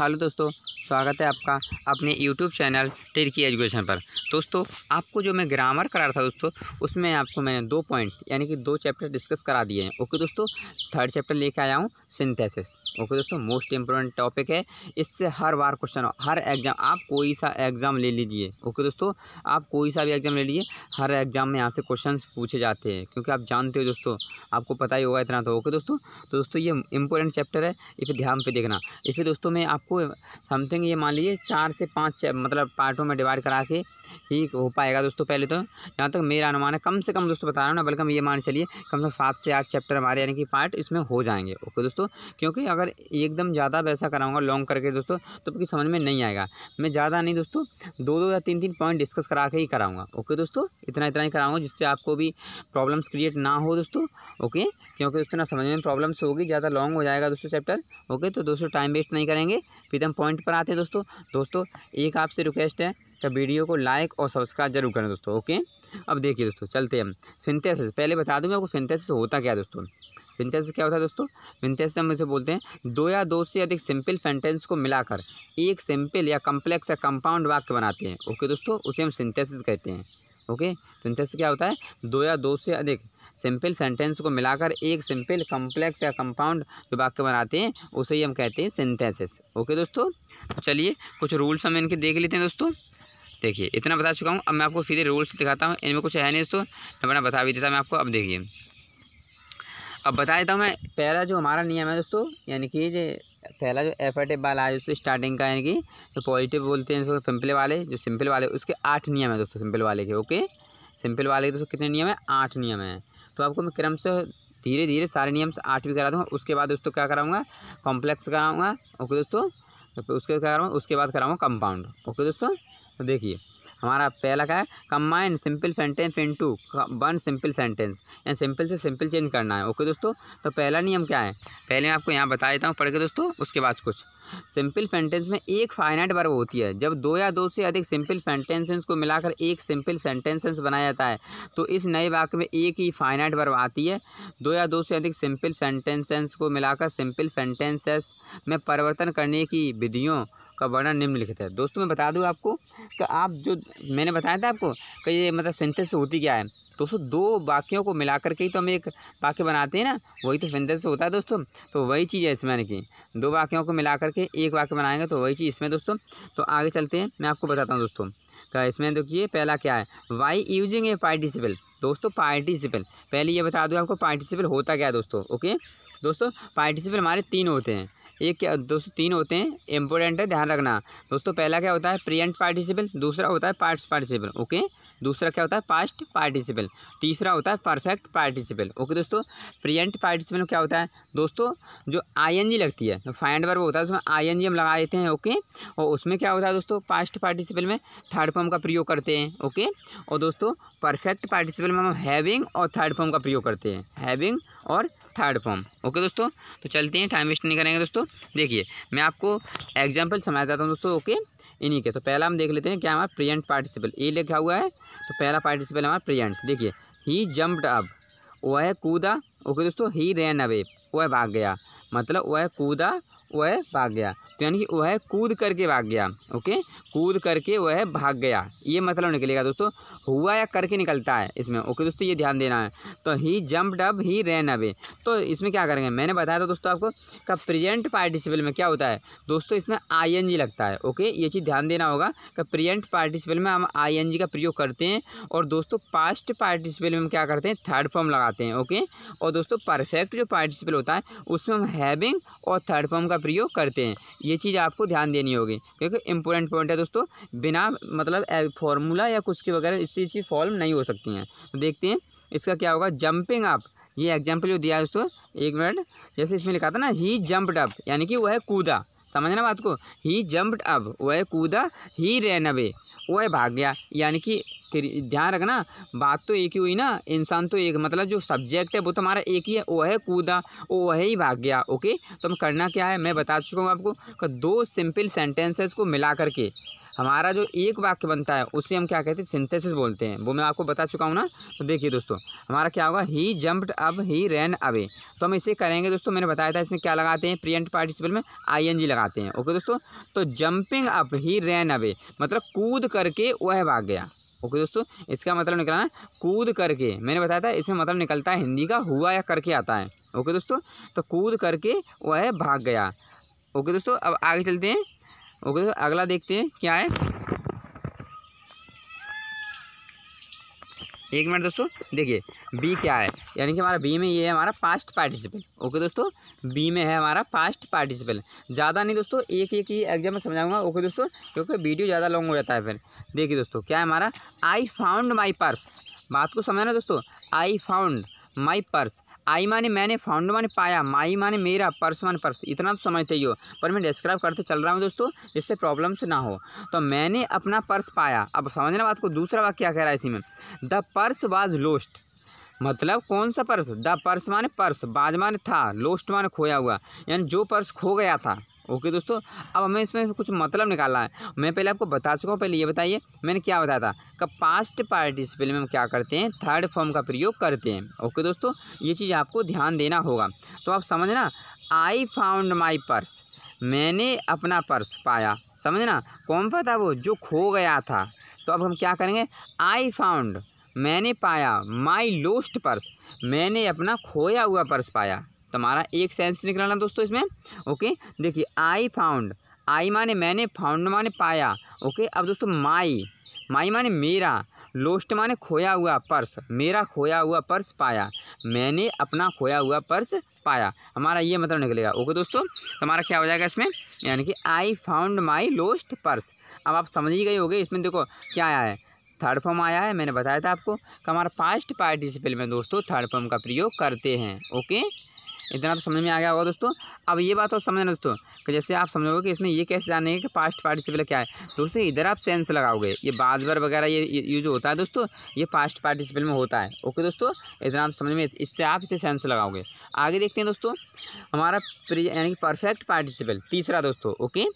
hello दोस्तों स्वागत है आपका अपने यूट्यूब चैनल टिरकी एजुकेशन पर दोस्तों आपको जो मैं ग्रामर करा रहा था दोस्तों उसमें आपको मैंने दो पॉइंट यानी कि दो चैप्टर डिस्कस करा दिए हैं ओके दोस्तों थर्ड चैप्टर लेके आया हूँ सिंथेसिस ओके दोस्तों मोस्ट इम्पोर्टेंट टॉपिक है इससे हर बार क्वेश्चन हर एग्ज़ाम आप कोई सा एग्ज़ाम ले लीजिए ओके दोस्तों आप कोई सा भी एग्ज़ाम ले लीजिए हर एग्ज़ाम में यहाँ से क्वेश्चन पूछे जाते हैं क्योंकि आप जानते हो दोस्तों आपको पता ही होगा इतना तो ओके दोस्तों तो दोस्तों ये इंपॉर्टेंट चैप्टर है इसे ध्यान पर देखना इसे दोस्तों मैं आप आपको समथिंग ये मान लीजिए चार से पाँच मतलब पार्टों में डिवाइड करा के ही हो पाएगा दोस्तों पहले तो यहाँ तक मेरा अनुमान है कम से कम दोस्तों बता रहा हूँ ना बल्कि हम ये मान चलिए कम से कम सात से आठ चैप्टर हमारे यानी कि पार्ट इसमें हो जाएंगे ओके दोस्तों क्योंकि अगर एकदम ज़्यादा वैसा कराऊंगा लॉन्ग करके दोस्तों तो क्योंकि समझ में नहीं आएगा मैं ज़्यादा नहीं दोस्तों दो दो या तीन तीन पॉइंट डिस्कस करा के ही कराऊंगा ओके दोस्तों इतना इतना ही कराऊंगा जिससे आपको भी प्रॉब्लम्स क्रिएट ना हो दोस्तों ओके क्योंकि उसको ना समझने में प्रॉब्लम्स होगी ज़्यादा लॉन्ग हो जाएगा दोस्तों चैप्टर ओके तो दोस्तों टाइम वेस्ट नहीं करेंगे फिर हम पॉइंट पर आते हैं दोस्तों दोस्तों एक आपसे रिक्वेस्ट है कि वीडियो को लाइक और सब्सक्राइब जरूर करें दोस्तों ओके अब देखिए दोस्तों चलते हम सिंथेसिस पहले बता दूँ आपको सिंथेसिस होता क्या दोस्तों सिंथेसिस क्या होता है दोस्तों सिंथेसिस हम इसे बोलते हैं दो या दो से अधिक सिंपल सेंटेंस को मिलाकर एक सिंपल या कम्प्लेक्स या कंपाउंड वाक्य बनाते हैं ओके दोस्तों उसे हम सिंथेसिस कहते हैं ओके सिंथेसिस क्या होता है दो या दो से अधिक सिंपल सेंटेंस को मिलाकर एक सिंपल कम्प्लेक्स या कंपाउंड जो वाक्य बनाते हैं उसे ही हम कहते हैं सिंथेसिस ओके दोस्तों चलिए कुछ रूल्स हम इनके देख लेते हैं दोस्तों देखिए इतना बता चुका हूँ अब मैं आपको सीधे रूल्स दिखाता हूँ इनमें कुछ है नहीं दोस्तों मैं बता भी देता मैं आपको अब देखिए अब बता देता हूँ मैं पहला जो हमारा नियम है दोस्तों यानी कि जो पहला जो एफर्टिव वाला है दोस्तों स्टार्टिंग का यानी कि जो पॉजिटिव बोलते हैं दोस्तों सिंपल वाले जो सिंपल वाले उसके आठ नियम है दोस्तों सिंपल वाले के ओके सिंपल वाले के दोस्तों कितने नियम है आठ नियम है तो आपको मैं क्रम से धीरे धीरे सारे नियम आठ भी करा दूँगा उसके बाद दोस्तों क्या कराऊँगा कॉम्प्लेक्स कराऊँगा ओके दोस्तों तो उसके क्या कराऊँगा उसके बाद कराऊँगा कंपाउंड ओके दोस्तों तो देखिए हमारा पहला क्या है combine simple sentence into one simple sentence यानी सिंपल से सिंपल चेंज करना है ओके दोस्तों तो पहला नियम क्या है पहले मैं आपको यहाँ बता देता हूँ पढ़ के दोस्तों उसके बाद कुछ सिंपल सेंटेंस में एक फाइनाइट वर्ब होती है जब दो या दो से अधिक सिंपल सेंटेंसेस को मिलाकर एक सिंपल सेंटेंसेस बनाया जाता है तो इस नए वाक्य में एक ही फाइनाइट वर्ब आती है दो या दो से अधिक सिंपल सेंटेंसेस को मिलाकर सिंपल सेंटेंसेस में परिवर्तन करने की विधियों का वर्णन निम्नलिखित है दोस्तों मैं बता दूँ आपको कि आप जो मैंने बताया था आपको कि ये मतलब सेंटेंस होती क्या है दोस्तों दो वाक्यों को मिलाकर के ही तो हम एक वाक्य बनाते हैं ना वही तो सेंटेंस होता है दोस्तों तो वही चीज़ है इसमें कि दो वाक्यों को मिला के एक वाक्य बनाएंगे तो वही चीज़ इसमें दोस्तों तो आगे चलते हैं मैं आपको बताता हूँ दोस्तों का इसमें देखिए पहला क्या है वाई यूजिंग ए पार्टिसिपल दोस्तों पार्टिसिपल पहले ये बता दूँ आपको पार्टिसिपल होता क्या है दोस्तों ओके दोस्तों पार्टिसिपल हमारे तीन होते हैं ये क्या दोस्तों तीन होते हैं इंपॉर्टेंट है ध्यान रखना दोस्तों पहला क्या होता है प्रेजेंट पार्टिसिपल दूसरा होता है पास्ट पार्टिसिपल ओके दूसरा क्या होता है पास्ट पार्टिसिपल तीसरा होता है परफेक्ट पार्टिसिपल ओके दोस्तों प्रेजेंट पार्टिसिपल क्या होता है दोस्तों जो आई लगती है फाइंड वर्ब होता है उसमें आई हम लगा देते हैं ओके और उसमें क्या होता है दोस्तों पास्ट पार्टिसिपल में थर्ड फॉर्म का प्रयोग करते हैं ओके और दोस्तों परफेक्ट पार्टिसिपल में हम हैविंग और थर्ड फॉर्म का प्रयोग करते हैं हैविंग और थर्ड फॉर्म ओके दोस्तों तो चलते हैं टाइम वेस्ट नहीं करेंगे दोस्तों देखिए मैं आपको एग्जाम्पल समझा जाता हूँ दोस्तों ओके इन्हीं के तो पहला हम देख लेते हैं क्या हमारा प्रेजेंट पार्टिसिपल ए लिखा हुआ है तो पहला पार्टिसिपल हमारा प्रेजेंट देखिए ही जम्प्ड अब वह कूदा ओके दोस्तों ही रैन अवे वह भाग गया मतलब वह कूदा वह भाग गया तो यानी कि वह कूद करके भाग गया ओके कूद करके वह भाग गया ये मतलब निकलेगा दोस्तों हुआ या करके निकलता है इसमें ओके दोस्तों ये ध्यान देना है तो he jumped up he ran away तो इसमें क्या करेंगे मैंने बताया था दोस्तों आपको का प्रेजेंट पार्टिसिपल में क्या होता है दोस्तों इसमें आई लगता है ओके ये चीज़ ध्यान देना होगा का प्रेजेंट पार्टिसिपल में हम आई का प्रयोग करते हैं और दोस्तों पास्ट पार्टिसिपल में हम क्या करते हैं थर्ड फॉर्म लगाते हैं ओके और दोस्तों परफेक्ट जो पार्टिसिपल होता है उसमें हम हैविंग और थर्ड फॉर्म का का प्रयोग करते हैं ये चीज़ आपको ध्यान देनी होगी क्योंकि इंपॉर्टेंट पॉइंट है दोस्तों बिना मतलब फॉर्मूला या कुछ के वगैरह इस चीज़ फॉर्म नहीं हो सकती हैं तो देखते हैं इसका क्या होगा जंपिंग अप ये एग्जाम्पल जो दिया है दोस्तों एक मिनट जैसे इसमें लिखा था ना ही जंप्ड अप यानी कि वह कूदा समझना बात को ही जंप्ड अप वह कूदा ही रेन अवे वह भाग गया यानी कि फिर ध्यान रखना बात तो एक ही हुई ना इंसान तो एक मतलब जो सब्जेक्ट है वो तो हमारा एक ही है वो है कूदा वो है ही भाग गया ओके तो हम करना क्या है मैं बता चुका हूँ आपको दो सिंपल सेंटेंसेस को मिला करके हमारा जो एक वाक्य बनता है उसे हम क्या कहते हैं सिंथेसिस बोलते हैं वो मैं आपको बता चुका हूँ ना तो देखिए दोस्तों हमारा क्या होगा ही जम्प्ड अब ही रैन अवे तो हम इसे करेंगे दोस्तों मैंने बताया था इसमें क्या लगाते हैं प्रियंट पार्टिसिपल में आईएनजी लगाते हैं ओके दोस्तों तो jumping up he ran away मतलब कूद करके वह भाग गया ओके दोस्तों इसका मतलब निकलना है कूद करके मैंने बताया था इसमें मतलब निकलता है हिंदी का हुआ या करके आता है ओके दोस्तों तो कूद करके वह भाग गया ओके दोस्तों अब आगे चलते हैं ओके दोस्तों अगला देखते हैं क्या है एक मिनट दोस्तों देखिए बी क्या है यानी कि हमारा बी में ये है हमारा पास्ट पार्टिसिपल ओके दोस्तों बी में है हमारा पास्ट पार्टिसिपल ज़्यादा नहीं दोस्तों एक एक ही एग्जाम में समझाऊंगा ओके दोस्तों क्योंकि वीडियो ज़्यादा लॉन्ग हो जाता है फिर देखिए दोस्तों क्या है हमारा आई फाउंड माई पर्स बात को समझना दोस्तों आई फाउंड माई पर्स आई माने मैंने फाउंड माने पाया माई माने मेरा पर्स माने पर्स इतना तो समझते ही हो पर मैं डिस्क्राइब करते चल रहा हूँ दोस्तों जिससे प्रॉब्लम्स ना हो तो मैंने अपना पर्स पाया अब समझना बात को दूसरा बात क्या कह रहा है इसी में द पर्स वाज लोस्ट मतलब कौन सा पर्स द पर्स माने पर्स बाज माने था लोस्ट माने खोया हुआ यानी जो पर्स खो गया था ओके दोस्तों अब हमें इसमें कुछ मतलब निकालना है मैं पहले आपको बता सकूँ पहले ये बताइए मैंने क्या बताया था कब पास्ट पार्टिसिपल में हम क्या करते हैं थर्ड फॉर्म का प्रयोग करते हैं ओके दोस्तों ये चीज़ आपको ध्यान देना होगा तो आप समझना आई फाउंड माई पर्स मैंने अपना पर्स पाया समझना कौन सा था वो जो खो गया था तो अब हम क्या करेंगे आई फाउंड मैंने पाया माई लोस्ट पर्स मैंने अपना खोया हुआ पर्स पाया तो हमारा एक सेंस निकलाना दोस्तों इसमें ओके देखिए आई फाउंड आई माने मैंने फाउंड माने पाया ओके अब दोस्तों माई माई माने मेरा लोस्ट माने खोया हुआ पर्स मेरा खोया हुआ पर्स पाया मैंने अपना खोया हुआ पर्स पाया हमारा ये मतलब निकलेगा ओके दोस्तों हमारा क्या हो जाएगा इसमें यानी कि I found my lost purse अब आप समझ ही गए होगे इसमें देखो क्या आया है थर्ड फॉर्म आया है मैंने बताया था आपको हमारा पास्ट पार्टिसिपल में दोस्तों थर्ड फॉर्म का प्रयोग करते हैं ओके इतना तो समझ में आ गया होगा दोस्तों अब ये बात हो समझना दोस्तों कि जैसे आप समझोगे कि इसमें ये कैसे जानेंगे कि पास्ट पार्टिसिपल क्या है दोस्तों इधर आप सेंस लगाओगे ये बाजबर वगैरह ये यूज होता है दोस्तों ये पास्ट पार्टिसिपल में होता है ओके दोस्तों इतना आप समझ में इससे आप इसे सेंस लगाओगे आगे देखते हैं दोस्तों हमारा यानी परफेक्ट पार्टिसिपल तीसरा दोस्तों ओके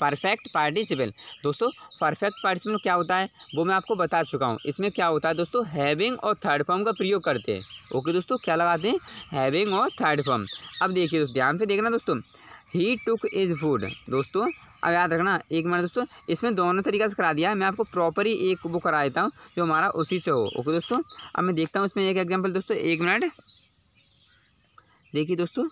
परफेक्ट पार्टिसिपल दोस्तों परफेक्ट पार्टिसिपल क्या होता है वो मैं आपको बता चुका हूँ इसमें क्या होता है दोस्तों हैविंग और थर्ड फॉर्म का प्रयोग करते हैं ओके दोस्तों क्या लगाते हैं हैविंग और थर्ड फॉर्म अब देखिए दोस्तों ध्यान से देखना दोस्तों ही टुक इज फूड दोस्तों अब याद रखना एक मिनट दोस्तों इसमें दोनों तरीक़े से करा दिया है मैं आपको प्रॉपर ही एक वो करा देता हूँ जो हमारा उसी से हो ओके दोस्तों अब मैं देखता हूँ इसमें एक एग्जाम्पल दोस्तों एक मिनट देखिए दोस्तों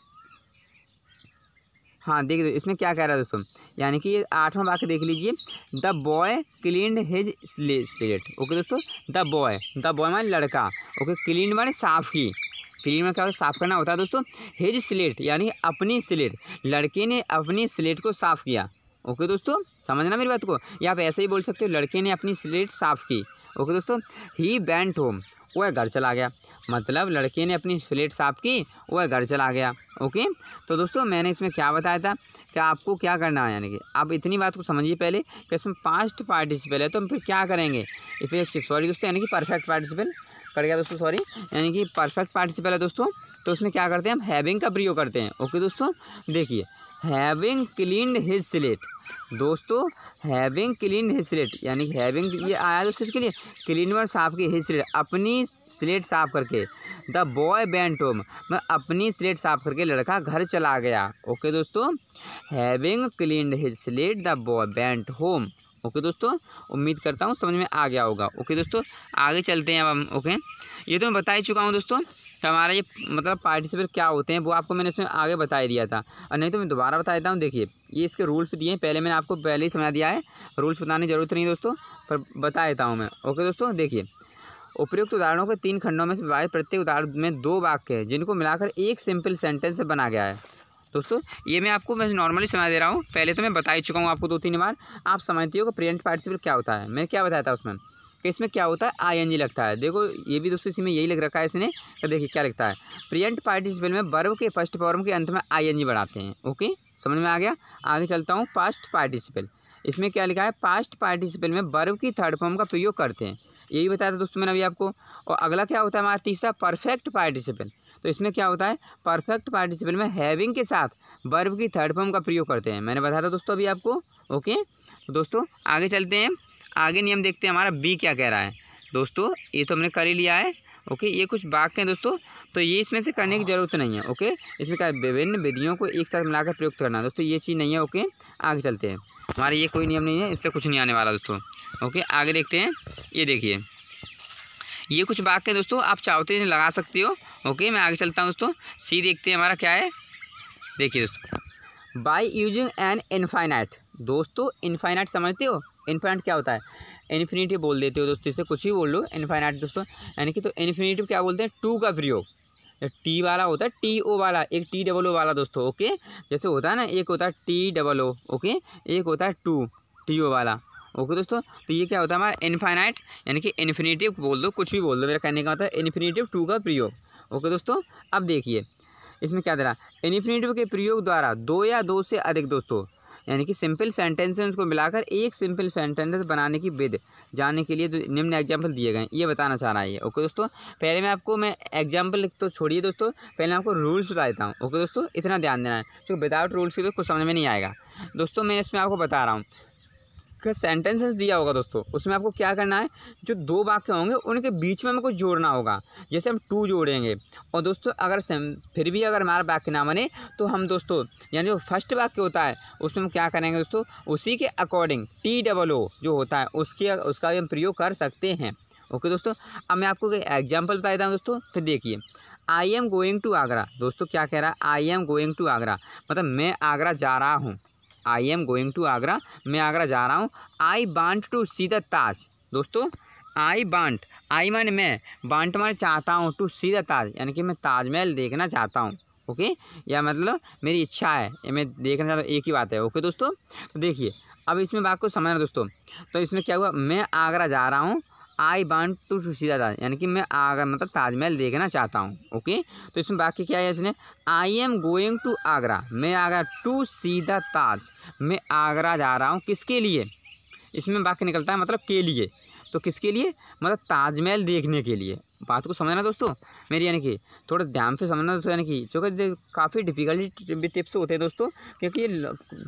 हाँ देख दो इसमें क्या कह रहा है दोस्तों यानी कि ये आठवां वाक्य देख लीजिए the boy clean his slate okay दोस्तों द बॉय द बॉय माने लड़का ओके क्लीन माने साफ की क्लीन में क्या होता है साफ करना होता है दोस्तों हिज स्लेट यानी अपनी स्लेट लड़के ने अपनी स्लेट को साफ किया ओके दोस्तों समझना मेरी बात को या आप ऐसे ही बोल सकते हो लड़के ने अपनी स्लेट साफ की ओके दोस्तों ही बैंट होम वह घर चला गया मतलब लड़के ने अपनी स्लेट साफ की वह घर चला गया ओके तो दोस्तों मैंने इसमें क्या बताया था कि आपको क्या करना है यानी कि आप इतनी बात को समझिए पहले कि इसमें पास्ट पार्टिसिपल है तो हम फिर क्या करेंगे इफेक्टिव सॉरी दोस्तों यानी कि परफेक्ट पार्टिसिपल कर गया दोस्तों सॉरी यानी कि परफेक्ट पार्टिसिपल है दोस्तों तो उसमें क्या करते हैं हम हैविंग का प्रयोग करते हैं ओके दोस्तों देखिए हैविंग क्लीन हिज स्लेट दोस्तों हैविंग क्लीन हिज स्लेट यानी हैविंग ये आया दोस्तों इसके लिए क्लीनवर साफ की हिज स्लेट अपनी स्लेट साफ करके द बॉय बैंड होम मैं अपनी स्लेट साफ करके लड़का घर चला गया ओके दोस्तों having clean slate the boy went home okay दोस्तों उम्मीद करता हूँ समझ में आ गया होगा ओके दोस्तों आगे चलते हैं अब हम ओके ये तो मैं बता ही चुका हूँ दोस्तों तो हमारा ये मतलब पार्टिसिपेट क्या होते हैं वो आपको मैंने इसमें आगे बता दिया था और नहीं तो मैं दोबारा बता देता हूँ देखिए ये इसके रूल्स दिए हैं पहले पहले मैंने आपको पहले ही समझा दिया है रूल्स बताने की जरूरत नहीं दोस्तों पर बता देता हूँ मैं ओके दोस्तों देखिए उपयुक्त उदाहरणों के तीन खंडों में से विभाजित प्रत्येक उदाहरण में दो वाक्य हैं जिनको मिलाकर एक सिंपल सेंटेंस से बना गया है दोस्तों ये मैं आपको मैं नॉर्मली समझा दे रहा हूँ पहले तो मैं बता ही चुका हूँ आपको दो तीन बार आप समझती हो कि प्रेजेंट पार्टिसिपल क्या होता है मैंने क्या बताया था उसमें कि इसमें क्या होता है आई लगता है देखो ये भी दोस्तों इसी में यही लग रखा है इसने तो देखिए क्या लगता है प्रेजेंट पार्टिसिपल में वर्ब के फर्स्ट फॉर्म के अंत में आई एन जी बनाते हैं ओके समझ में आ गया आगे चलता हूँ पास्ट पार्टिसिपल इसमें क्या लिखा है पास्ट पार्टिसिपल में बर्व की थर्ड फॉर्म का प्रयोग करते हैं यही बताया था दोस्तों मैंने अभी आपको और अगला क्या होता है हमारा तीसरा परफेक्ट पार्टिसिपल तो इसमें क्या होता है परफेक्ट पार्टिसिपल में हैविंग के साथ बर्व की थर्ड फॉर्म का प्रयोग करते हैं मैंने बताया था दोस्तों अभी आपको ओके तो दोस्तों आगे चलते हैं आगे नियम देखते हैं हमारा बी क्या कह रहा है दोस्तों ये तो हमने कर ही लिया है ओके ये कुछ वाक्य हैं दोस्तों दोस्तों ये इसमें से करने की ज़रूरत नहीं है ओके इसमें क्या विभिन्न विधियों को एक साथ मिलाकर प्रयुक्त करना दोस्तों ये चीज़ नहीं है ओके आगे चलते हैं हमारे ये कोई नियम नहीं है इससे कुछ नहीं आने वाला दोस्तों ओके आगे देखते हैं ये देखिए ये कुछ वाक्य दोस्तों आप चाहते लगा सकते हो ओके मैं आगे चलता हूँ दोस्तों सी देखते हैं हमारा क्या है देखिए दोस्तों बाई यूजिंग एन इनफाइनाइट दोस्तों इनफाइनाइट समझते हो इन्फाइनाइट क्या होता है इन्फिनिटी बोल देते हो दोस्तों इसे कुछ ही बोल लो इन्फाइनाइट दोस्तों यानी कि तो इन्फिनिटिव क्या बोलते हैं टू का प्रयोग टी वाला होता है टी ओ वाला एक टी डबल ओ वाला दोस्तों ओके जैसे होता है ना एक होता है टी डबल ओ ओके एक होता है टू टी ओ वाला ओके दोस्तों तो ये क्या होता है हमारा इन्फाइनाइट यानी कि इन्फिनेटिव बोल दो कुछ भी बोल दो मेरा कहने का होता है इन्फिनेटिव टू का प्रयोग ओके दोस्तों अब देखिए इसमें क्या दे रहा इन्फिनेटिव के प्रयोग द्वारा दो या दो से अधिक दोस्तों यानी कि सिंपल सेंटेंसेस को मिलाकर एक सिंपल सेंटेंस बनाने की विद जानने के लिए निम्न एग्जाम्पल दिए गए ये बताना चाह रहा है ओके दोस्तों पहले मैं आपको मैं एग्जाम्पल तो छोड़िए दोस्तों पहले आपको रूल्स बता देता हूँ ओके दोस्तों इतना ध्यान देना है क्योंकि विदाउट रूल्स के तो कुछ समझ में नहीं आएगा दोस्तों मैं इसमें आपको बता रहा हूँ का सेंटेंसेस दिया होगा दोस्तों उसमें आपको क्या करना है जो दो वाक्य होंगे उनके बीच में हमें कुछ जोड़ना होगा जैसे हम टू जोड़ेंगे और दोस्तों अगर फिर भी अगर हमारा वाक्य ना बने तो हम दोस्तों यानी जो फर्स्ट वाक्य होता है उसमें हम क्या करेंगे दोस्तों उसी के अकॉर्डिंग टी डबल ओ जो होता है उसके उसका भी हम प्रयोग कर सकते हैं ओके दोस्तों अब मैं आपको एग्जाम्पल बता देता हूँ दोस्तों फिर देखिए I am going to Agra दोस्तों क्या कह रहा है I am going to Agra मतलब मैं आगरा जा रहा हूँ I am going to Agra मैं आगरा जा रहा हूँ आई बांट टू सी द ताज दोस्तों आई बांट आई माने मैं बांट मैं चाहता हूँ टू सी द ताज यानी कि मैं ताजमहल देखना चाहता हूँ ओके या मतलब मेरी इच्छा है या मैं देखना चाहता हूँ एक ही बात है ओके दोस्तों तो देखिए अब इसमें बात को समझना दोस्तों तो इसमें क्या हुआ मैं आगरा जा रहा हूँ I want to to see the यानी कि मैं आगरा मतलब ताजमहल देखना चाहता हूँ ओके तो इसमें बाकी क्या है इसने I am going to Agra मैं Agra to see the Taj मैं आगरा जा रहा हूँ किसके लिए इसमें बाकी निकलता है मतलब के लिए तो किसके लिए मतलब ताजमहल देखने के लिए बात को समझना दोस्तों मेरी यानी कि थोड़ा ध्यान से समझना दोस्तों यानी कि क्योंकि काफ़ी डिफिकल्टी टिप्स होते हैं दोस्तों क्योंकि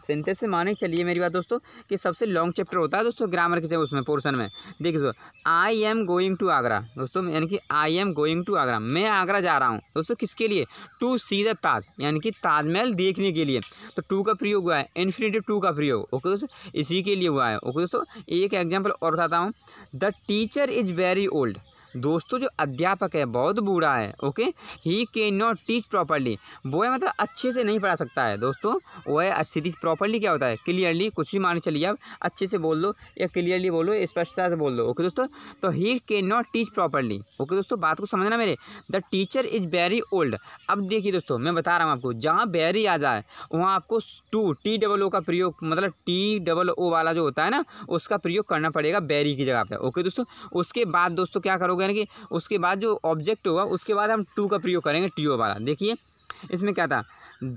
सेंटेंस से माने चलिए मेरी बात दोस्तों कि सबसे लॉन्ग चैप्टर होता है दोस्तों ग्रामर के उसमें पोर्सन में देखिए दोस्तों I am going to Agra दोस्तों यानी कि I am going to Agra मैं आगरा जा रहा हूँ दोस्तों किसके लिए टू सी द ताज यानी कि ताजमहल देखने के लिए तो टू का प्रयोग हुआ है इन्फिनेटिव टू का प्रयोग ओके दोस्तों इसी के लिए हुआ है ओके दोस्तों एक एग्जाम्पल और बताता हूँ the teacher is very old दोस्तों जो अध्यापक है बहुत बूढ़ा है ओके ही के नॉट टीच प्रॉपरली वो है मतलब अच्छे से नहीं पढ़ा सकता है दोस्तों वो वह सीरीज प्रॉपरली क्या होता है क्लियरली कुछ भी मान चलिए आप अच्छे से बोल दो या क्लियरली बोलो स्पष्टता से बोल दो ओके दोस्तों तो ही के नॉट टीच प्रॉपरली ओके दोस्तों बात को समझना मेरे the teacher is very old अब देखिए दोस्तों मैं बता रहा हूँ आपको जहाँ वेरी आ जाए वहाँ आपको टू टी डबल ओ का प्रयोग मतलब टी डबल ओ वाला जो होता है ना उसका प्रयोग करना पड़ेगा बैरी की जगह पर ओके दोस्तों उसके बाद दोस्तों क्या करोगे कह रहे कि उसके बाद जो ऑब्जेक्ट होगा उसके बाद हम टू का प्रयोग करेंगे टी ओ वाला देखिए इसमें क्या था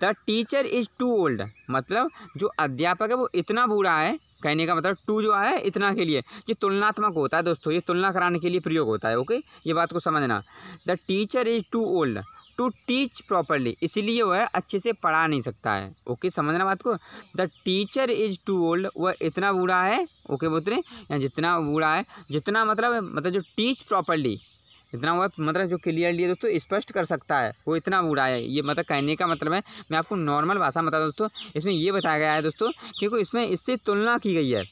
the teacher is too old मतलब जो अध्यापक है वो इतना बूढ़ा है कहने का मतलब टू जो आया है इतना के लिए ये तुलनात्मक होता है दोस्तों ये तुलना कराने के लिए प्रयोग होता है ओके ये बात को समझना the teacher is too old to teach properly इसीलिए वह अच्छे से पढ़ा नहीं सकता है ओके समझना बात को the teacher is too old वह इतना बूढ़ा है ओके बोतरे या जितना बूढ़ा है जितना मतलब मतलब जो टीच प्रॉपरली इतना वह मतलब जो क्लियरली है दोस्तों स्पष्ट कर सकता है वो इतना बूढ़ा है ये मतलब कहने का मतलब है मैं आपको नॉर्मल भाषा बता दोस्तों इसमें ये बताया गया है दोस्तों क्योंकि इसमें इससे तुलना की गई है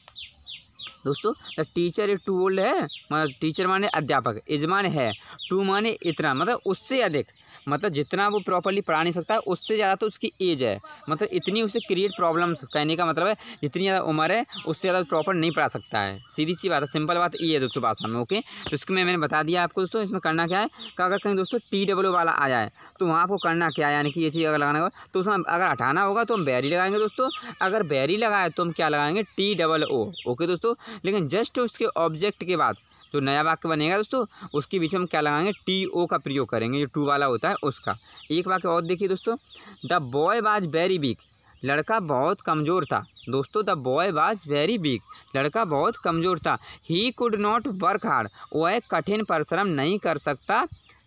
दोस्तों the teacher is too old है मतलब टीचर माने अध्यापक इज माने है टू माने इतना मतलब उससे अधिक मतलब जितना वो प्रॉपरली पढ़ा नहीं सकता उससे ज़्यादा तो उसकी एज है मतलब इतनी उसे क्रिएट प्रॉब्लम्स कहने का मतलब है जितनी ज़्यादा उम्र है उससे ज़्यादा प्रॉपर नहीं पढ़ा सकता है सीधी सी बात है सिंपल बात ये है दोस्तों भाषा में ओके तो इसको मैं मैंने बता दिया आपको दोस्तों इसमें करना क्या है का अगर कहीं दोस्तों टी डब्ल्यू वाला आ जाए तो वहाँ आपको करना क्या है यानी कि ये चीज़ अगर लगाना होगा तो उसमें अगर हटाना होगा तो हम बैरी लगाएंगे दोस्तों अगर बैरी लगाए तो हम क्या लगाएंगे टी डबल ओ ओके दोस्तों लेकिन जस्ट उसके ऑब्जेक्ट के बाद जो तो नया वाक्य बनेगा दोस्तों उसके बीच में हम क्या लगाएंगे टी ओ का प्रयोग करेंगे जो टू वाला होता है उसका एक वाक्य और देखिए दोस्तों the boy was very weak लड़का बहुत कमज़ोर था दोस्तों the boy was very weak लड़का बहुत कमज़ोर था he could not work hard वह कठिन परिश्रम नहीं कर सकता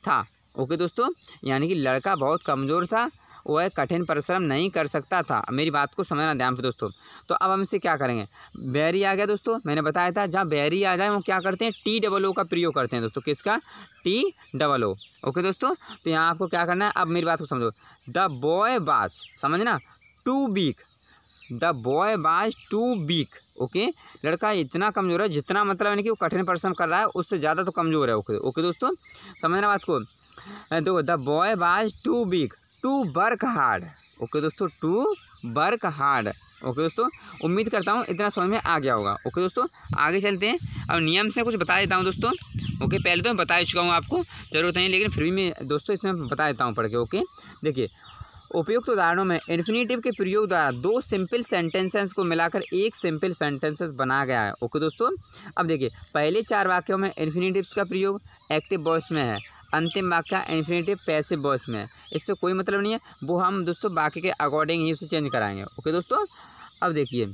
था ओके दोस्तों यानी कि लड़का बहुत कमज़ोर था वह कठिन परिश्रम नहीं कर सकता था मेरी बात को समझना ध्यान से दोस्तों तो अब हम इसे क्या करेंगे बैरी आ गया दोस्तों मैंने बताया था जहाँ बैरी आ जाए वो क्या करते हैं टी डबल ओ का प्रयोग करते हैं दोस्तों किसका टी डबल ओ ओके दोस्तों तो यहाँ आपको क्या करना है अब मेरी बात को समझो द बॉय बास समझना too weak the boy was too weak okay लड़का इतना कमज़ोर है जितना मतलब यानी कि वो कठिन परिश्रम कर रहा है उससे ज़्यादा तो कमज़ोर है ओके ओके दोस्तों समझना बात को देखो the boy was too weak to work hard okay दोस्तों टू वर्क हार्ड ओके दोस्तों उम्मीद करता हूँ इतना समझ में आ गया होगा ओके दोस्तों आगे चलते हैं अब नियम से कुछ बता देता हूँ दोस्तों ओके पहले तो मैं बता चुका हूँ आपको ज़रूरत नहीं लेकिन फिर भी मैं दोस्तों इसमें बता देता हूँ पढ़ के ओके देखिए उपयुक्त उदाहरणों में इन्फिनेटिव के प्रयोग द्वारा दो सिंपल सेंटेंसेस को मिलाकर एक सिंपल सेंटेंसेस बना गया है ओके दोस्तों अब देखिए पहले चार वाक्यों में इन्फिनेटिव्स का प्रयोग एक्टिव बॉयस में है अंतिम वाक्य इन्फिनेटिव पैसिव वॉइस में इससे कोई मतलब नहीं है वो हम दोस्तों बाकी के अकॉर्डिंग ही उसे चेंज कराएंगे ओके दोस्तों अब देखिए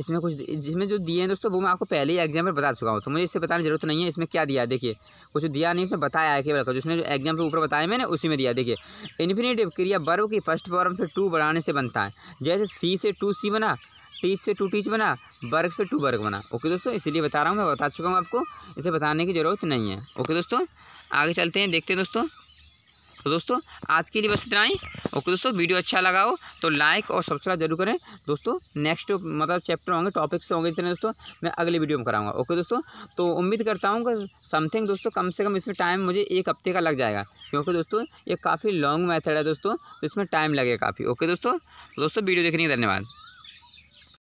इसमें कुछ जिसमें जो दिए हैं दोस्तों वो मैं आपको पहले ही एग्जाम्पल बता चुका हूँ तो मुझे इससे बताने की जरूरत नहीं है इसमें क्या दिया देखिए कुछ दिया नहीं इसमें बताया है केवल जिसने जो एग्जाम्पल ऊपर बताया मैंने उसी में दिया देखिए इन्फिनेटिव क्रिया बर्व की फर्स्ट फॉर्म से टू बढ़ाने से बनता है जैसे सी से टू सी बना टीच से टू टीच बना वर्ग से टू वर्ग बना ओके दोस्तों इसीलिए बता रहा हूँ मैं बता चुका हूँ आपको इसे बताने की ज़रूरत नहीं है ओके दोस्तों आगे चलते हैं देखते हैं दोस्तों तो दोस्तों आज के लिए बस इतना ही ओके दोस्तों वीडियो अच्छा लगा हो तो लाइक और सब्सक्राइब जरूर करें दोस्तों नेक्स्ट मतलब चैप्टर होंगे टॉपिक्स होंगे इतने दोस्तों मैं अगले वीडियो में कराऊंगा ओके दोस्तों तो उम्मीद करता हूँ कि समथिंग दोस्तों कम से कम इसमें टाइम मुझे एक हफ्ते का लग जाएगा क्योंकि दोस्तों ये काफ़ी लॉन्ग मैथड है दोस्तों तो इसमें टाइम लगेगा काफ़ी ओके दोस्तों तो दोस्तों वीडियो देखने के धन्यवाद